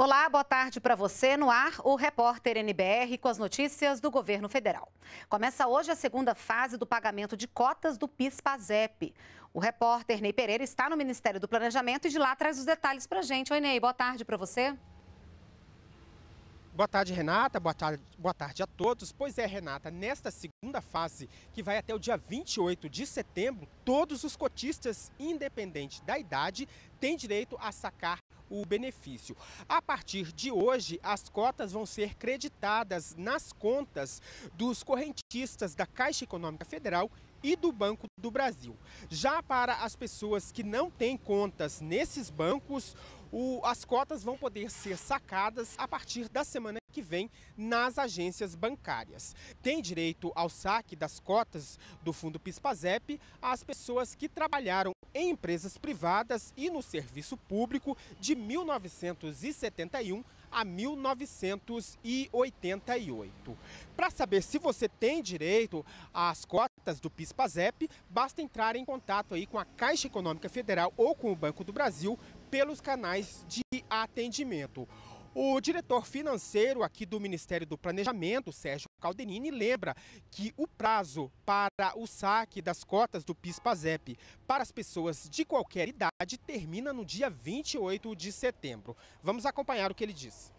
Olá, boa tarde para você. No ar, o repórter NBR com as notícias do governo federal. Começa hoje a segunda fase do pagamento de cotas do PIS-PASEP. O repórter Ney Pereira está no Ministério do Planejamento e de lá traz os detalhes para a gente. Oi, Ney, boa tarde para você. Boa tarde, Renata. Boa tarde, boa tarde a todos. Pois é, Renata, nesta segunda fase, que vai até o dia 28 de setembro, todos os cotistas, independente da idade, têm direito a sacar o benefício. A partir de hoje, as cotas vão ser creditadas nas contas dos correntistas da Caixa Econômica Federal e do Banco do Brasil. Já para as pessoas que não têm contas nesses bancos, o, as cotas vão poder ser sacadas a partir da semana que vem nas agências bancárias. Tem direito ao saque das cotas do Fundo PISPAZEP as pessoas que trabalharam em empresas privadas e no serviço público de 1971 a 1988. Para saber se você tem direito às cotas do PIS/PASEP, basta entrar em contato aí com a Caixa Econômica Federal ou com o Banco do Brasil pelos canais de atendimento. O diretor financeiro aqui do Ministério do Planejamento, Sérgio Caldenini, lembra que o prazo para o saque das cotas do PIS-PASEP para as pessoas de qualquer idade termina no dia 28 de setembro. Vamos acompanhar o que ele diz.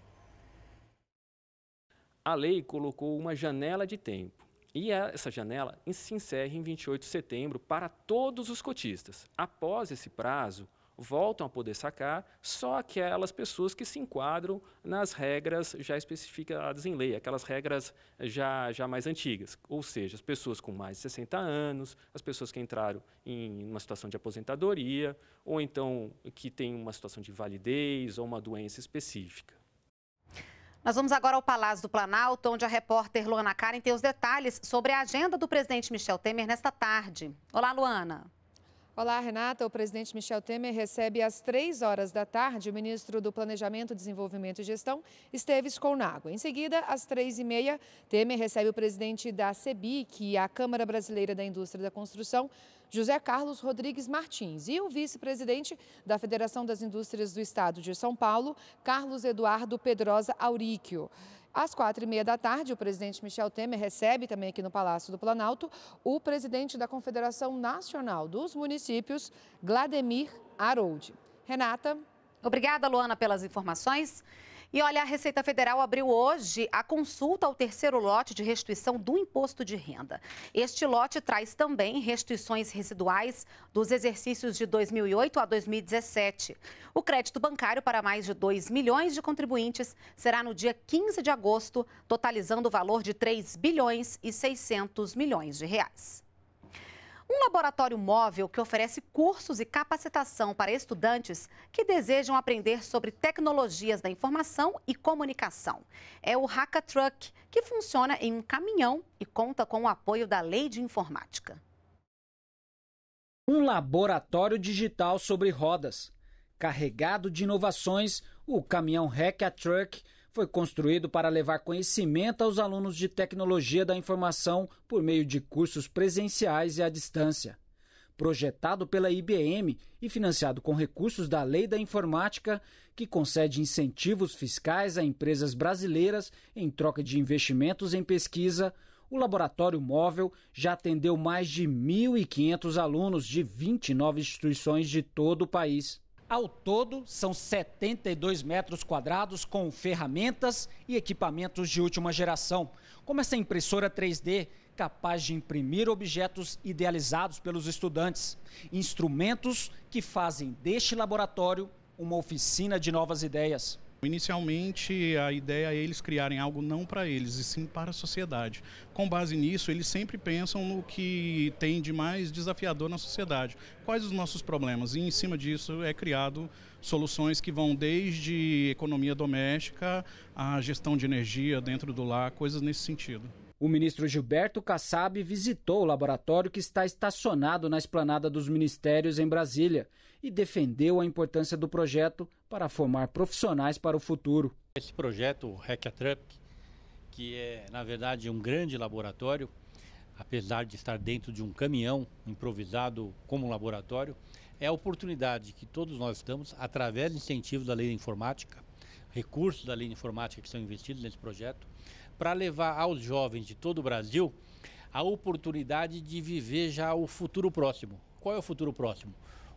A lei colocou uma janela de tempo e essa janela se encerra em 28 de setembro para todos os cotistas. Após esse prazo, voltam a poder sacar só aquelas pessoas que se enquadram nas regras já especificadas em lei, aquelas regras já, já mais antigas, ou seja, as pessoas com mais de 60 anos, as pessoas que entraram em uma situação de aposentadoria, ou então que têm uma situação de validez ou uma doença específica. Nós vamos agora ao Palácio do Planalto, onde a repórter Luana Karen tem os detalhes sobre a agenda do presidente Michel Temer nesta tarde. Olá, Luana. Olá, Renata. O presidente Michel Temer recebe às três horas da tarde o ministro do Planejamento, Desenvolvimento e Gestão, Esteves Colnago. Em seguida, às três e meia, Temer recebe o presidente da CEBIC, a Câmara Brasileira da Indústria da Construção, José Carlos Rodrigues Martins, e o vice-presidente da Federação das Indústrias do Estado de São Paulo, Carlos Eduardo Pedrosa Auríquio. Às quatro e meia da tarde, o presidente Michel Temer recebe também aqui no Palácio do Planalto o presidente da Confederação Nacional dos Municípios, Glademir Harold. Renata. Obrigada, Luana, pelas informações. E olha, a Receita Federal abriu hoje a consulta ao terceiro lote de restituição do imposto de renda. Este lote traz também restituições residuais dos exercícios de 2008 a 2017. O crédito bancário para mais de 2 milhões de contribuintes será no dia 15 de agosto, totalizando o valor de 3 bilhões e 600 milhões de reais. Um laboratório móvel que oferece cursos e capacitação para estudantes que desejam aprender sobre tecnologias da informação e comunicação. É o Hackatruck, que funciona em um caminhão e conta com o apoio da Lei de Informática. Um laboratório digital sobre rodas. Carregado de inovações, o caminhão Hackatruck Truck foi construído para levar conhecimento aos alunos de tecnologia da informação por meio de cursos presenciais e à distância. Projetado pela IBM e financiado com recursos da Lei da Informática, que concede incentivos fiscais a empresas brasileiras em troca de investimentos em pesquisa, o laboratório móvel já atendeu mais de 1.500 alunos de 29 instituições de todo o país. Ao todo, são 72 metros quadrados com ferramentas e equipamentos de última geração, como essa impressora 3D, capaz de imprimir objetos idealizados pelos estudantes, instrumentos que fazem deste laboratório uma oficina de novas ideias. Inicialmente, a ideia é eles criarem algo não para eles, e sim para a sociedade. Com base nisso, eles sempre pensam no que tem de mais desafiador na sociedade, quais os nossos problemas, e em cima disso é criado soluções que vão desde economia doméstica à gestão de energia dentro do lar, coisas nesse sentido. O ministro Gilberto Kassab visitou o laboratório que está estacionado na esplanada dos ministérios em Brasília e defendeu a importância do projeto para formar profissionais para o futuro. Esse projeto Hackatrap, que é, na verdade, um grande laboratório, apesar de estar dentro de um caminhão improvisado como laboratório, é a oportunidade que todos nós estamos, através de incentivos da lei da informática, recursos da linha informática que são investidos nesse projeto, para levar aos jovens de todo o Brasil a oportunidade de viver já o futuro próximo. Qual é o futuro próximo?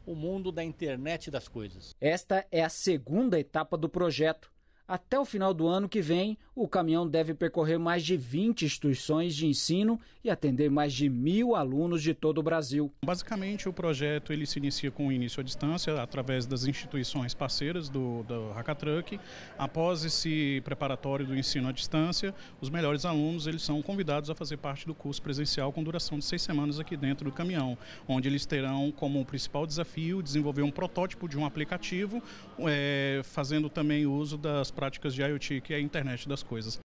O mundo da internet das coisas. Esta é a segunda etapa do projeto. Até o final do ano que vem, o caminhão deve percorrer mais de 20 instituições de ensino e atender mais de mil alunos de todo o Brasil. Basicamente, o projeto ele se inicia com o início à distância, através das instituições parceiras do, do Hackatruck. Após esse preparatório do ensino à distância, os melhores alunos eles são convidados a fazer parte do curso presencial com duração de seis semanas aqui dentro do caminhão, onde eles terão como principal desafio desenvolver um protótipo de um aplicativo, é, fazendo também uso das práticas de IoT, que é a internet das outras coisas.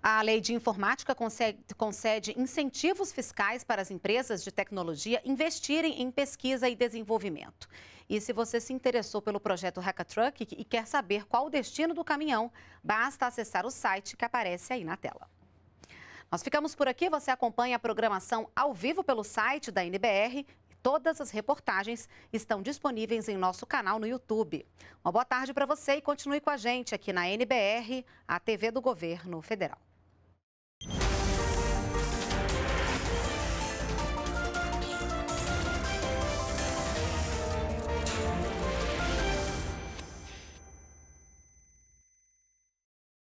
A lei de informática concede incentivos fiscais para as empresas de tecnologia investirem em pesquisa e desenvolvimento. E se você se interessou pelo projeto Hackatruck e quer saber qual o destino do caminhão, basta acessar o site que aparece aí na tela. Nós ficamos por aqui. Você acompanha a programação ao vivo pelo site da NBR Todas as reportagens estão disponíveis em nosso canal no YouTube. Uma boa tarde para você e continue com a gente aqui na NBR, a TV do Governo Federal.